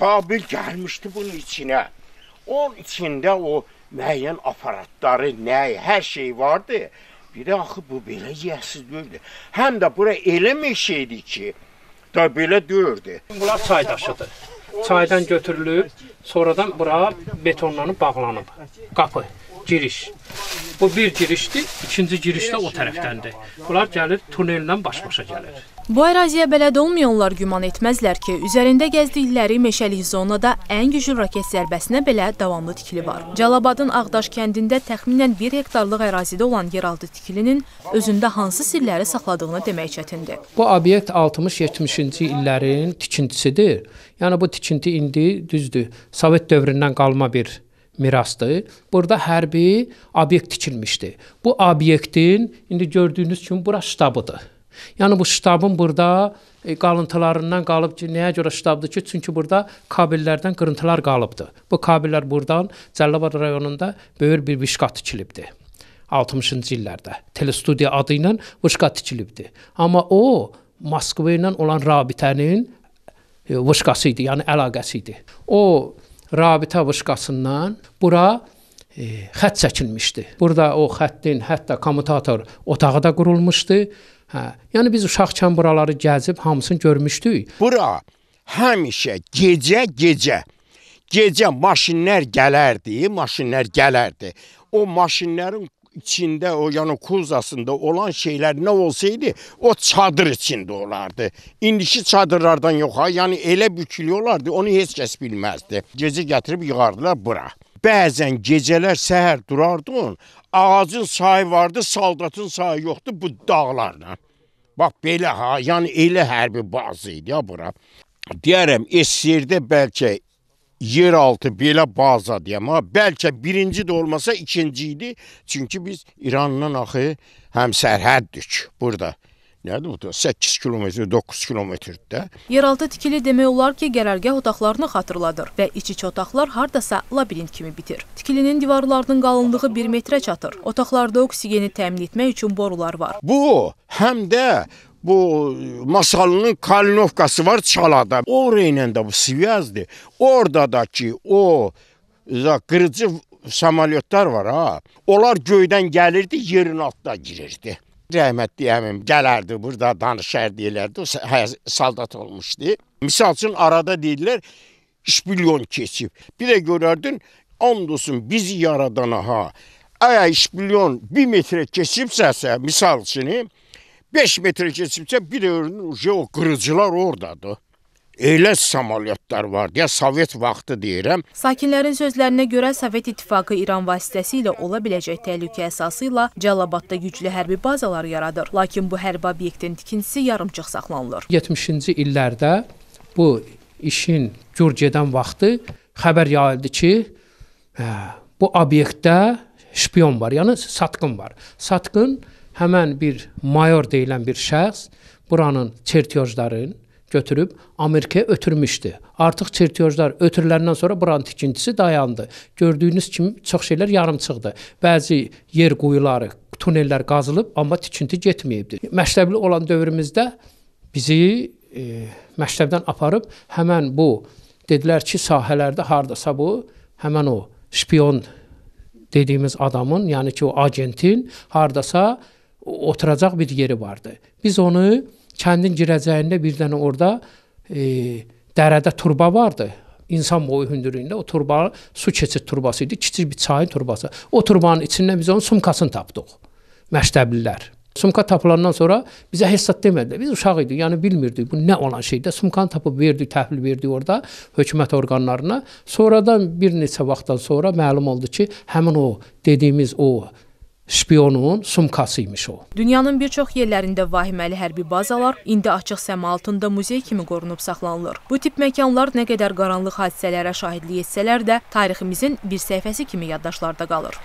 Kabil gəlmişdi bunun içinə. Onun içində o müəyyən aparatları, nəyi, hər şey vardı. Bir də axı bu belə yiyəsiz deyildi. Həm də bura elə meşəydi ki, da belə deyirdi. Bunlar çay daşıdır. Çaydan götürülüb, sonradan bura betonlanıb bağlanıb. Qapı giriş. Bu bir girişdir, ikinci giriş də o tərəfdəndir. Bunlar gəlir tunellə baş-başa gəlir. Bu əraziyə bələd olmayanlar güman etməzlər ki, üzərində gəzdikləri meşəlik zonada ən güclü raket zərbəsinə belə davamlı tikili var. Calabadın Ağdaş kəndində təxminən 1 hektarlıq ərazidə olan yeraltı tikilinin özündə hansı sirləri saxladığını demək çətindir. Bu obyekt 60-70-ci illərin tikintisidir. Yəni bu tikinti indi düzdür, Sovet dövründən qalma bir mirasdır. Burada hərbi obyekt tikilmişdi. Bu obyektin indi gördüyünüz kimi bura ştabıdır. Yəni bu ştabın burada e, qalıntılarından qalıb ki, nəyə görə ştabdır ki? Çünki burada kabellərdən qırıntılar qalıbdı. Bu kabellər burdan Cəlilabad rayonunda böyük bir vişqa tikilibdi. 60-cı illərdə telestudiya adı ilə vişqa tikilibdi. Amma o Moskva ilə olan rabitənin e, vışqası idi, yəni əlaqəsi idi. O rabitə vışqasından bura e, xətt çəkilmişdi. Burada o xəttin hətta kommutator otağı da qurulmuşdu. Hə, yəni biz uşaqkən buraları gəzib hamısını görmüşdük. Bura həmişə gecə-gecə gecə maşinlər gələrdi, maşinlər gələrdi. O maşinlərin içində o yəni kuzasında olan şeylər nə olsaydı o çadır içində olardı. İndiki çadırlardan yox ha, yəni elə bükülüyorlardı, onu heç kəs bilməzdi. Gecə gətirib yığardılar bura. Bəzən gecələr səhər durardın, ağacın sayı vardı, saldatın sayı yoxdu bu dağlarla. Bax belə ha, yəni elə hərbi bazı idi ya bura. Deyərəm, SSR-də bəlkə yeraltı belə baza deyəm ha, bəlkə birinci də olmasa ikinci idi. Çünki biz İranla axı həm sərhəddik burada. Nədir bu? 8 kilometr, 9 kilometrdə. Yeraltı tikili demək olar ki, qərargah otaqlarını xatırladır və iç-iç otaqlar hardasa labirint kimi bitir. Tikilinin divarlarının qalınlığı 1 metrə çatır. Otaqlarda oksigeni təmin etmək üçün borular var. Bu həm də bu e, Masalının Kalinovkası var Çalada. Orayla da bu Siyazdır. Orada da ki o qırıcı samolyotlar var ha. Onlar göydən gəlirdi, yerin altına girirdi. Rəhmətli əmim gələrdi, burada danışardı, elərdi. O hə, saldat olmuşdu. Misal üçün arada deyirlər, iş milyon keçib. Bir də görərdin, and olsun bizi yaradana ha. Əgər iş milyon bir metrə keçibsə, misal üçün, 5 metr keçibsə bir övrünün o qırıcılar oradadır. Elə samoliyotlar var deyə Sovet vaxtı deyirəm. Sakinlərin sözlərinə görə Sovet İttifaqı İran vasitəsilə ola biləcək təhlükə əsası ilə Cəlabadda güclü hərbi bazalar yaradır. Lakin bu hərbi obyektin tikintisi yarımçıq saxlanılır. 70-ci illərdə bu işin gür gedən vaxtı xəbər yayıldı ki, hə, bu obyektdə şpion var, yəni satqın var. Satqın həmən bir mayor deyilən bir şəxs buranın çertyojların götürüb Amerikaya ötürmüşdü. Artıq çertyojlar ötürüləndən sonra buranın tikintisi dayandı. Gördüyünüz kimi çox şeylər yarımçıqdı. Bəzi yer quyuları, tunellər qazılıb, amma tikinti getməyibdi. Məktəbli olan dövrümüzdə bizi e, məktəbdən aparıb həmən bu dedilər ki, sahələrdə hardasa bu həmən o şpion dediyimiz adamın, yəni ki, o agentin hardasa oturacaq bir yeri vardı. Biz onu kəndin girəcəyində bir dənə orada e, dərədə turba vardı. İnsan boyu hündürlüyündə o turba su keçid turbası idi, kiçik bir çayın turbası. O turbanın içindən biz onun sumkasını tapdıq. Məktəblilər. Sumka tapılandan sonra bizə hesab demədilər. Biz uşaq idik, yəni bilmirdik bu nə olan şeydir. Sumkanı tapıb verdik, təhvil verdik orada hökumət orqanlarına. Sonradan bir neçə vaxtdan sonra məlum oldu ki, həmin o dediyimiz o şpionun sumkası imiş o. Dünyanın bir çox yerlərində vahiməli hərbi bazalar indi açıq səma altında muzey kimi qorunub saxlanılır. Bu tip məkanlar nə qədər qaranlıq hadisələrə şahidlik etsələr də tariximizin bir səhifəsi kimi yaddaşlarda qalır.